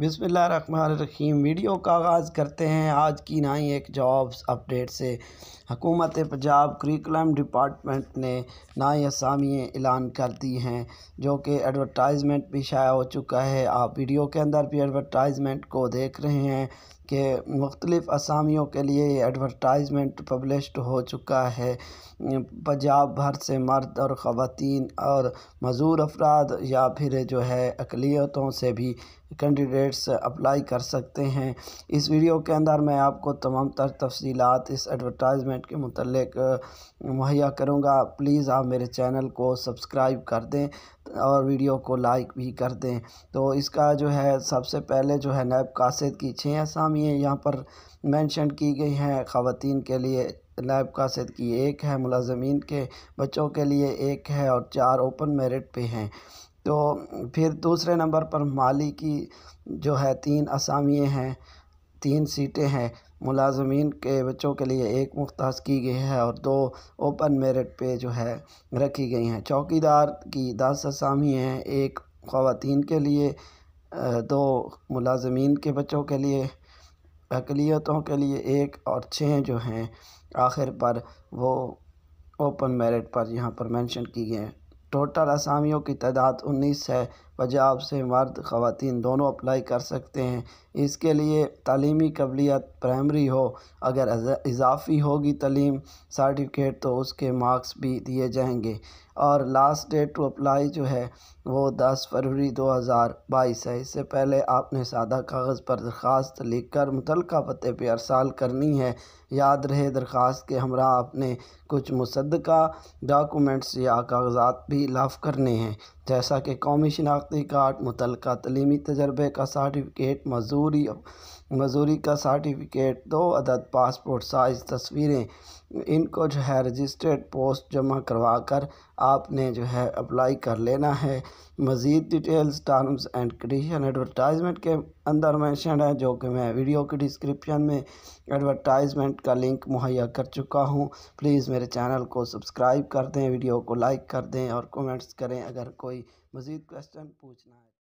रखीम video का आगाज़ करते हैं आज की नई एक जॉब्स अपडेट से हकूमत पंजाब करिकुलम डिपार्टमेंट ने नई असामियाँ ऐलान कर दी हैं जो कि एडवरटाइजमेंट भी शाया हो चुका है आप वीडियो के अंदर भी एडवरटाइजमेंट को देख रहे हैं कि मुख्तलिफ़ असामियों के लिए एडवरटाइजमेंट पब्लिश्ड हो चुका है पंजाब भर से मर्द और ख़वान और मज़ूर अफराद या फिर जो है अकलीतों से भी कैंडिडेट एडवर्टाइट्स अप्लाई कर सकते हैं इस वीडियो के अंदर मैं आपको तमाम तर तफसीत इस एडवर्टाइजमेंट के मतलब मुहैया करूँगा प्लीज़ आप मेरे चैनल को सब्सक्राइब कर दें और वीडियो को लाइक भी कर दें तो इसका जो है सबसे पहले जो है नैब कासद की छः असामियाँ यहाँ पर मैंशन की गई हैं ख़वान के लिए नायब कासद की एक है मुलाजमीन के बच्चों के लिए एक है और चार ओपन मेरिट पे हैं तो फिर दूसरे नंबर पर माली की जो है तीन असामियाँ हैं तीन सीटें हैं मुलाजमीन के बच्चों के लिए एक मुख्त की गई है और दो ओपन मेरिट पे जो है रखी गई हैं चौकीदार की दस असामी हैं एक खातन के लिए दो मुलाजमीन के बच्चों के लिए अकलीतों के लिए एक और छः जो हैं आखिर पर वो ओपन मेरिट पर यहाँ पर मेंशन की गए हैं टोटल असामियों की तादाद उन्नीस है वजह से मर्द खातन दोनों अप्लाई कर सकते हैं इसके लिए तलीमी कबलियत प्राइमरी हो अगर इजाफ़ी होगी तलीम सर्टिफिकेट तो उसके मार्क्स भी दिए जाएंगे और लास्ट डेट टू अप्लाई जो है वो दस फरवरी दो हज़ार बाईस है इससे पहले आपने सादा कागज़ पर दरख्वास्त लिख कर मुतल पते पर अरसाल करनी है याद रहे दरख्वास्त के हमरा आपने कुछ मुसदा डॉक्यूमेंट्स या कागजात भी लाफ करने हैं जैसा कि कौमी शनाख्त शनाख्ती कार्ड मुतल तलीमी तजर्बे का सर्टिफिकेट मजूरी मजूरी का सर्टिफिकेट दो अदद पासपोर्ट साइज़ तस्वीरें इनको जो है रजिस्टर्ड पोस्ट जमा करवा कर आपने जो है अप्लाई कर लेना है मज़ीद details terms and condition advertisement के अंदर मैंशन है जो कि मैं वीडियो के डिस्क्रिप्शन में एडवर्टाइजमेंट का लिंक मुहैया कर चुका हूँ प्लीज़ मेरे चैनल को सब्सक्राइब कर दें वीडियो को लाइक कर दें और कमेंट्स करें अगर कोई मज़ीद क्वेश्चन पूछना है